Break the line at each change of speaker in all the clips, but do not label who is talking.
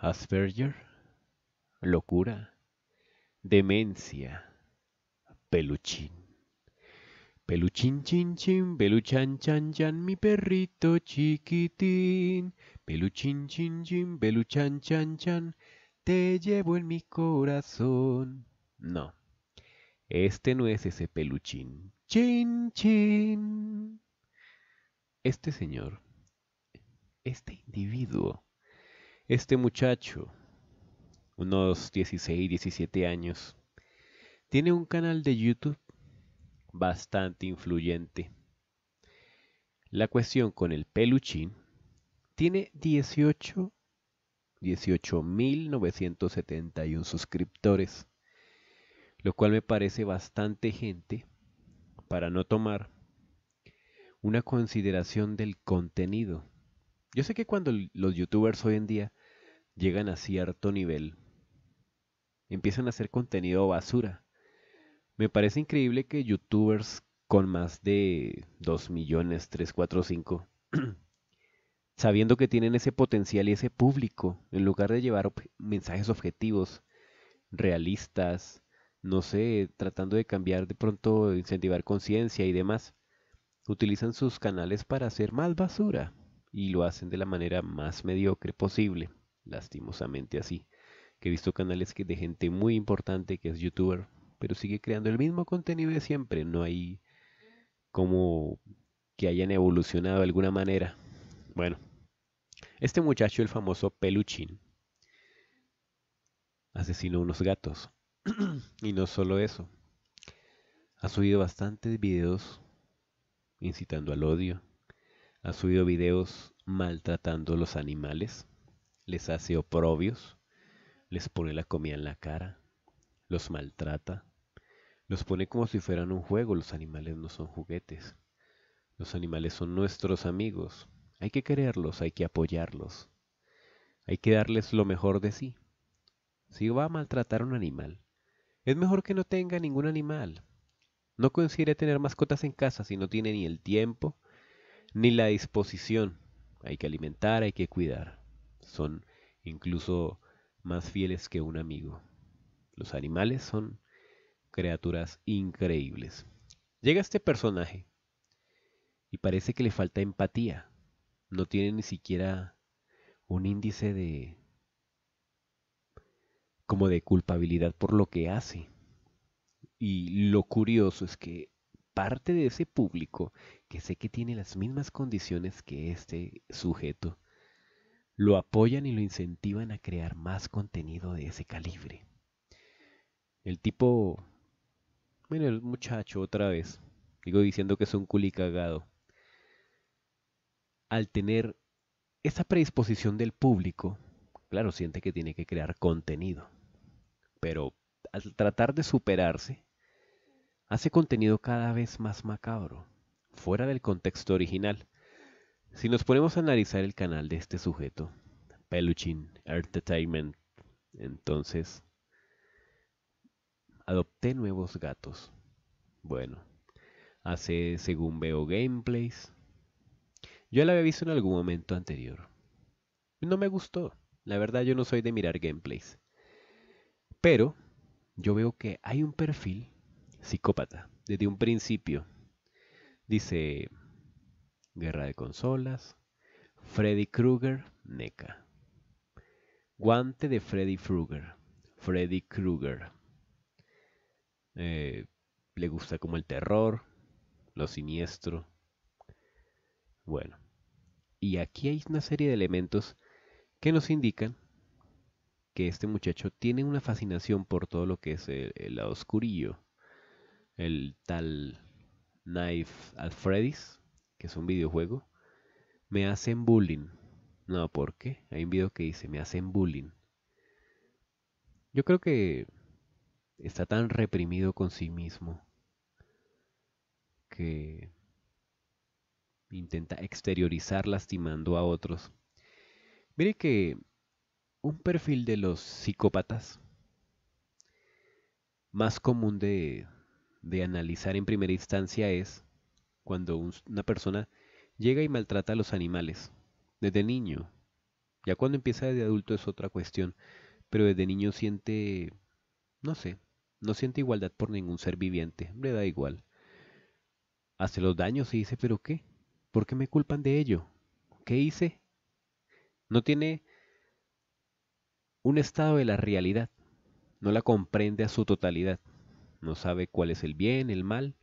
Asperger, locura, demencia, peluchín. Peluchín, chin, chin, peluchan, chan, chan, mi perrito chiquitín. Peluchín, chin, chin, peluchan, chan, chan, te llevo en mi corazón. No, este no es ese peluchín. Chin, chin. Este señor, este individuo, este muchacho, unos 16, 17 años, tiene un canal de YouTube bastante influyente. La cuestión con el peluchín tiene 18 18.971 suscriptores, lo cual me parece bastante gente para no tomar una consideración del contenido. Yo sé que cuando los youtubers hoy en día llegan a cierto nivel, empiezan a hacer contenido basura. Me parece increíble que youtubers con más de 2 millones, 3, 4, 5, sabiendo que tienen ese potencial y ese público, en lugar de llevar mensajes objetivos, realistas, no sé, tratando de cambiar de pronto, incentivar conciencia y demás, utilizan sus canales para hacer más basura y lo hacen de la manera más mediocre posible lastimosamente así, que he visto canales que de gente muy importante que es youtuber, pero sigue creando el mismo contenido de siempre, no hay como que hayan evolucionado de alguna manera. Bueno, este muchacho, el famoso Peluchín, asesinó unos gatos. y no solo eso, ha subido bastantes videos incitando al odio, ha subido videos maltratando a los animales, les hace oprobios, les pone la comida en la cara, los maltrata, los pone como si fueran un juego, los animales no son juguetes, los animales son nuestros amigos, hay que quererlos, hay que apoyarlos, hay que darles lo mejor de sí. Si va a maltratar a un animal, es mejor que no tenga ningún animal. No considere tener mascotas en casa si no tiene ni el tiempo ni la disposición. Hay que alimentar, hay que cuidar son incluso más fieles que un amigo. Los animales son criaturas increíbles. Llega este personaje y parece que le falta empatía. No tiene ni siquiera un índice de como de culpabilidad por lo que hace. Y lo curioso es que parte de ese público que sé que tiene las mismas condiciones que este sujeto lo apoyan y lo incentivan a crear más contenido de ese calibre. El tipo, bueno, el muchacho otra vez, digo diciendo que es un culicagado, al tener esa predisposición del público, claro, siente que tiene que crear contenido, pero al tratar de superarse, hace contenido cada vez más macabro, fuera del contexto original, si nos ponemos a analizar el canal de este sujeto, Peluchin Entertainment, entonces adopté nuevos gatos. Bueno, hace según veo gameplays. Yo la había visto en algún momento anterior. No me gustó. La verdad yo no soy de mirar gameplays. Pero yo veo que hay un perfil psicópata desde un principio. Dice, Guerra de Consolas, Freddy Krueger, NECA. Guante de Freddy Krueger, Freddy Krueger. Eh, le gusta como el terror, lo siniestro. Bueno, y aquí hay una serie de elementos que nos indican que este muchacho tiene una fascinación por todo lo que es el, el lado oscurillo. El tal Knife at Freddy's, que es un videojuego, me hacen bullying. No, ¿por qué? Hay un video que dice, me hacen bullying. Yo creo que está tan reprimido con sí mismo que intenta exteriorizar lastimando a otros. Mire que un perfil de los psicópatas más común de, de analizar en primera instancia es cuando una persona llega y maltrata a los animales, desde niño. Ya cuando empieza de adulto es otra cuestión, pero desde niño siente, no sé, no siente igualdad por ningún ser viviente, le da igual. Hace los daños y dice, pero ¿qué? ¿Por qué me culpan de ello? ¿Qué hice? No tiene un estado de la realidad, no la comprende a su totalidad, no sabe cuál es el bien, el mal,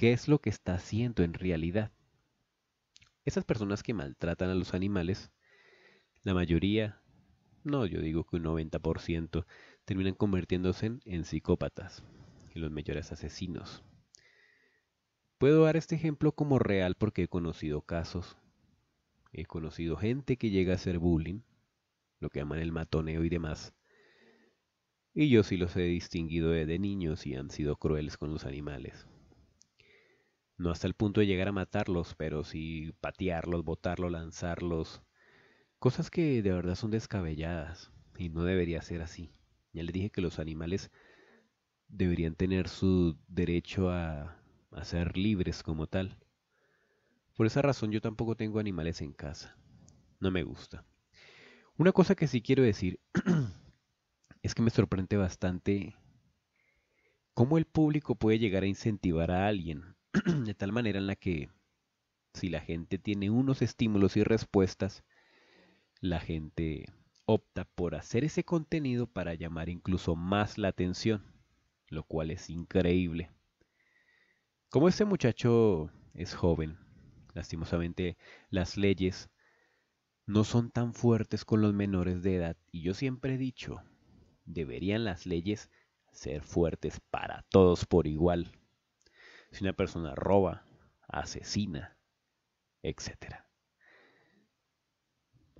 qué es lo que está haciendo en realidad. Esas personas que maltratan a los animales, la mayoría, no, yo digo que un 90%, terminan convirtiéndose en, psicópatas y los mayores asesinos. Puedo dar este ejemplo como real porque he conocido casos. He conocido gente que llega a hacer bullying, lo que llaman el matoneo y demás. Y yo sí los he distinguido de niños y han sido crueles con los animales. No hasta el punto de llegar a matarlos, pero sí patearlos, botarlos, lanzarlos. Cosas que de verdad son descabelladas y no debería ser así. Ya le dije que los animales deberían tener su derecho a, a ser libres como tal. Por esa razón yo tampoco tengo animales en casa. No me gusta. Una cosa que sí quiero decir es que me sorprende bastante cómo el público puede llegar a incentivar a alguien de tal manera en la que si la gente tiene unos estímulos y respuestas, la gente opta por hacer ese contenido para llamar incluso más la atención, lo cual es increíble. Como este muchacho es joven, lastimosamente las leyes no son tan fuertes con los menores de edad y yo siempre he dicho, deberían las leyes ser fuertes para todos por igual si una persona roba, asesina, etc.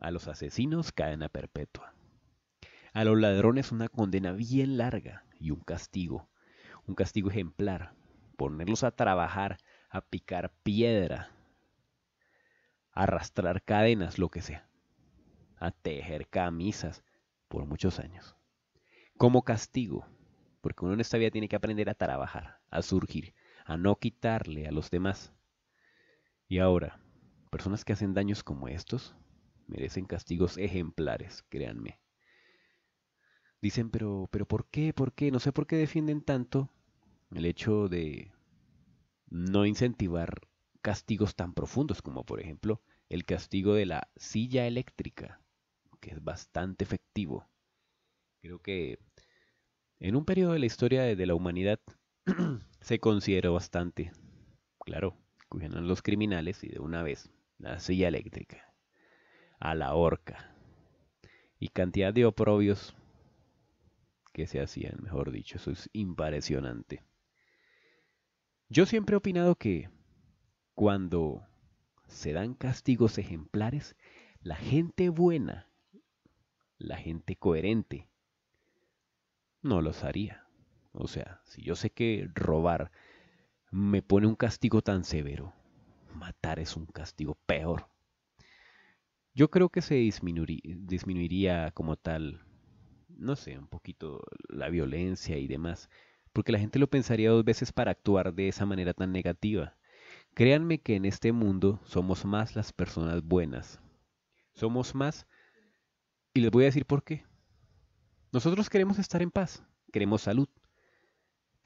A los asesinos cadena perpetua. A los ladrones una condena bien larga y un castigo, un castigo ejemplar, ponerlos a trabajar, a picar piedra, a arrastrar cadenas, lo que sea, a tejer camisas por muchos años. Como castigo, porque uno en esta vida tiene que aprender a trabajar, a surgir, a no quitarle a los demás. Y ahora, personas que hacen daños como estos merecen castigos ejemplares, créanme. Dicen, pero, pero ¿por qué? ¿Por qué? No sé por qué defienden tanto el hecho de no incentivar castigos tan profundos como por ejemplo el castigo de la silla eléctrica, que es bastante efectivo. Creo que en un periodo de la historia de la humanidad se consideró bastante. Claro, cogieron los criminales y de una vez, la silla eléctrica, a la horca y cantidad de oprobios que se hacían, mejor dicho, eso es impresionante. Yo siempre he opinado que cuando se dan castigos ejemplares, la gente buena, la gente coherente, no los haría. O sea, si yo sé que robar me pone un castigo tan severo, matar es un castigo peor. Yo creo que se disminuiría, como tal, no sé, un poquito la violencia y demás, porque la gente lo pensaría dos veces para actuar de esa manera tan negativa. Créanme que en este mundo somos más las personas buenas. Somos más... Y les voy a decir por qué. Nosotros queremos estar en paz, queremos salud,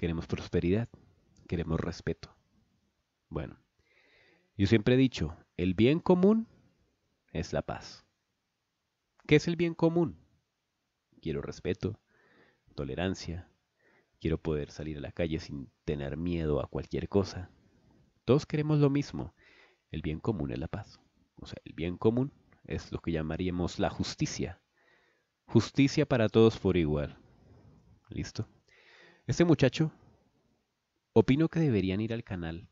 Queremos prosperidad, queremos respeto. Bueno, yo siempre he dicho, el bien común es la paz. ¿Qué es el bien común? Quiero respeto, tolerancia, quiero poder salir a la calle sin tener miedo a cualquier cosa. Todos queremos lo mismo. El bien común es la paz. O sea, el bien común es lo que llamaríamos la justicia. Justicia para todos por igual. ¿Listo? Este muchacho, opino que deberían ir al canal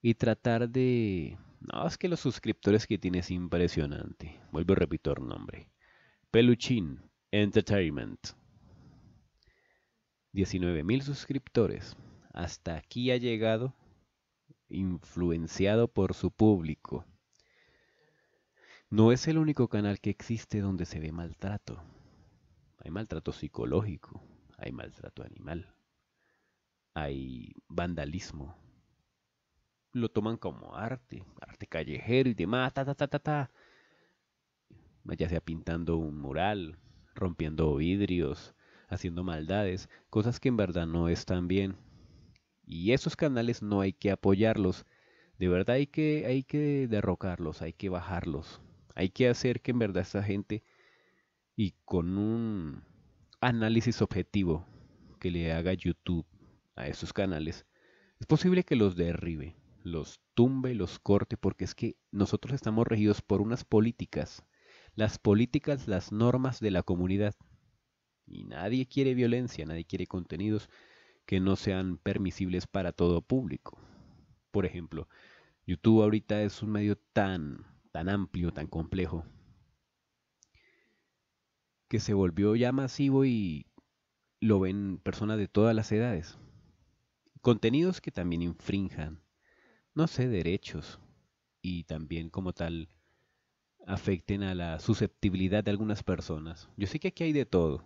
y tratar de... No, es que los suscriptores que tiene es impresionante. Vuelvo a repetir el nombre. Peluchín Entertainment. 19.000 suscriptores. Hasta aquí ha llegado influenciado por su público. No es el único canal que existe donde se ve maltrato. Hay maltrato psicológico, hay maltrato animal, hay vandalismo. Lo toman como arte, arte callejero y demás, ta, ta, ta, ta, ta. Ya sea pintando un mural, rompiendo vidrios, haciendo maldades, cosas que en verdad no están bien. Y esos canales no hay que apoyarlos. De verdad hay que, hay que derrocarlos, hay que bajarlos. Hay que hacer que en verdad esta gente y con un análisis objetivo que le haga YouTube a esos canales, es posible que los derribe, los tumbe, los corte, porque es que nosotros estamos regidos por unas políticas, las políticas, las normas de la comunidad. Y nadie quiere violencia, nadie quiere contenidos que no sean permisibles para todo público. Por ejemplo, YouTube ahorita es un medio tan, tan amplio, tan complejo, que se volvió ya masivo y lo ven personas de todas las edades. Contenidos que también infrinjan, no sé, derechos y también como tal afecten a la susceptibilidad de algunas personas. Yo sé que aquí hay de todo.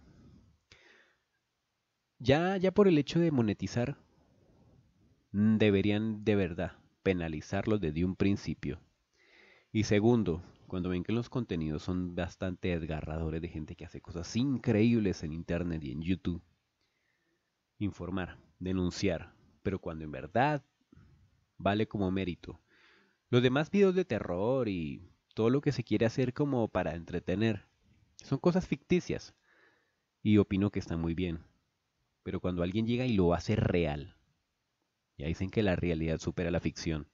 Ya, ya por el hecho de monetizar, mm, deberían de verdad penalizarlo desde un principio. Y segundo, cuando ven que los contenidos son bastante desgarradores de gente que hace cosas increíbles en Internet y en YouTube, informar, denunciar, pero cuando en verdad vale como mérito. Los demás videos de terror y todo lo que se quiere hacer como para entretener son cosas ficticias y opino que están muy bien. Pero cuando alguien llega y lo hace real, ya dicen que la realidad supera la ficción.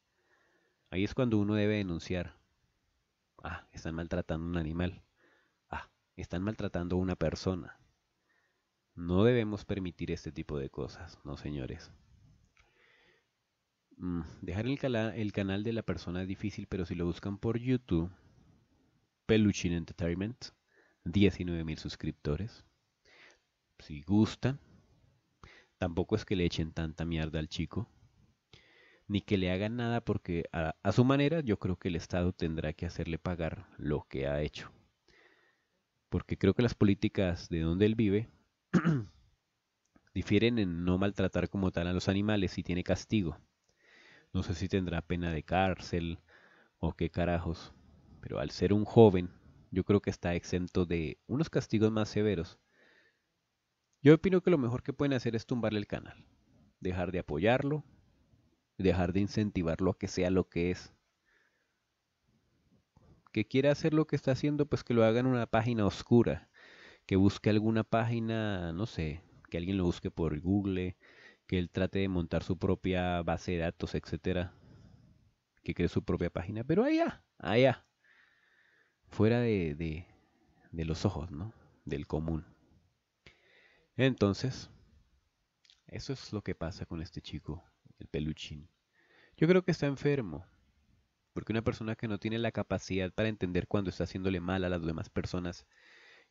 Ahí es cuando uno debe denunciar, Ah, están maltratando un animal. Ah, están maltratando a una persona. No debemos permitir este tipo de cosas, no señores. Mm, dejar el, el canal de la persona es difícil, pero si lo buscan por YouTube, Peluchin Entertainment, 19.000 suscriptores. Si gustan, tampoco es que le echen tanta mierda al chico ni que le hagan nada porque a, su manera yo creo que el Estado tendrá que hacerle pagar lo que ha hecho. Porque creo que las políticas de donde él vive difieren en no maltratar como tal a los animales y tiene castigo. No sé si tendrá pena de cárcel o qué carajos. Pero al ser un joven, yo creo que está exento de unos castigos más severos. Yo opino que lo mejor que pueden hacer es tumbarle el canal, dejar de apoyarlo dejar de incentivarlo a que sea lo que es. Que quiera hacer lo que está haciendo, pues que lo haga en una página oscura, que busque alguna página, no sé, que alguien lo busque por Google, que él trate de montar su propia base de datos, etcétera, que cree su propia página, pero allá, allá, fuera de, de, de los ojos, ¿no? Del común. Entonces, eso es lo que pasa con este chico el peluchín. Yo creo que está enfermo, porque una persona que no tiene la capacidad para entender cuando está haciéndole mal a las demás personas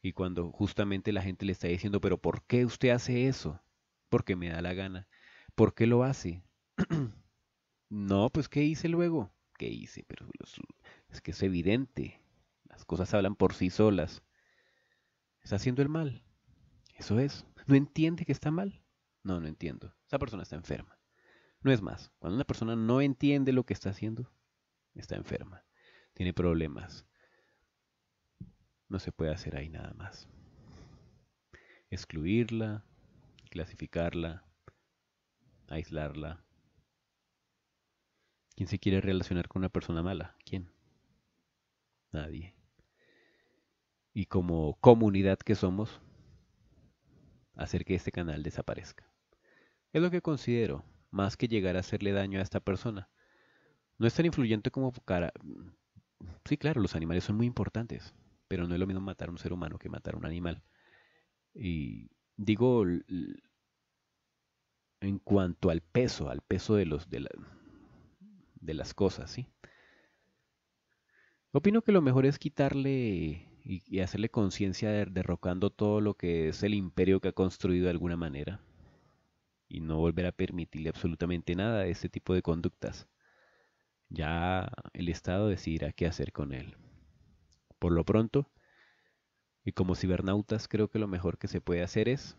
y cuando justamente la gente le está diciendo, pero ¿por qué usted hace eso? Porque me da la gana. ¿Por qué lo hace? no, pues ¿qué hice luego? ¿Qué hice? Pero es que es evidente. Las cosas hablan por sí solas. Está haciendo el mal. Eso es. ¿No entiende que está mal? No, no entiendo. Esa persona está enferma. No es más, cuando una persona no entiende lo que está haciendo, está enferma, tiene problemas. No se puede hacer ahí nada más. Excluirla, clasificarla, aislarla. ¿Quién se quiere relacionar con una persona mala? ¿Quién? Nadie. Y como comunidad que somos, hacer que este canal desaparezca. Es lo que considero más que llegar a hacerle daño a esta persona. No es tan influyente como cara. Sí, claro, los animales son muy importantes, pero no es lo mismo matar a un ser humano que matar a un animal. Y digo, en cuanto al peso, al peso de, los, de, de las cosas, ¿sí? Opino que lo mejor es quitarle y, hacerle conciencia derrocando todo lo que es el imperio que ha construido de alguna manera y no volver a permitirle absolutamente nada de este tipo de conductas. Ya el Estado decidirá qué hacer con él. Por lo pronto, y como cibernautas creo que lo mejor que se puede hacer es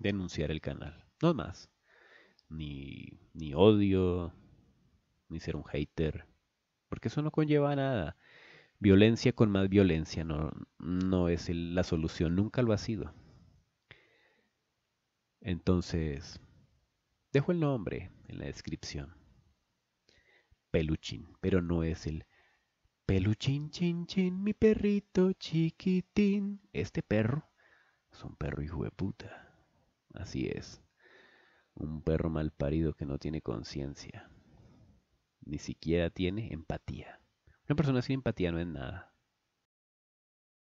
denunciar el canal, no más. Ni, ni odio, ni ser un hater, porque eso no conlleva nada. Violencia con más violencia no, no es la solución, nunca lo ha sido. Entonces, Dejo el nombre en la descripción. Peluchín, pero no es el Peluchín, chin, chin, mi perrito chiquitín. Este perro es un perro hijo de puta. Así es. Un perro mal parido que no tiene conciencia. Ni siquiera tiene empatía. Una persona sin empatía no es nada.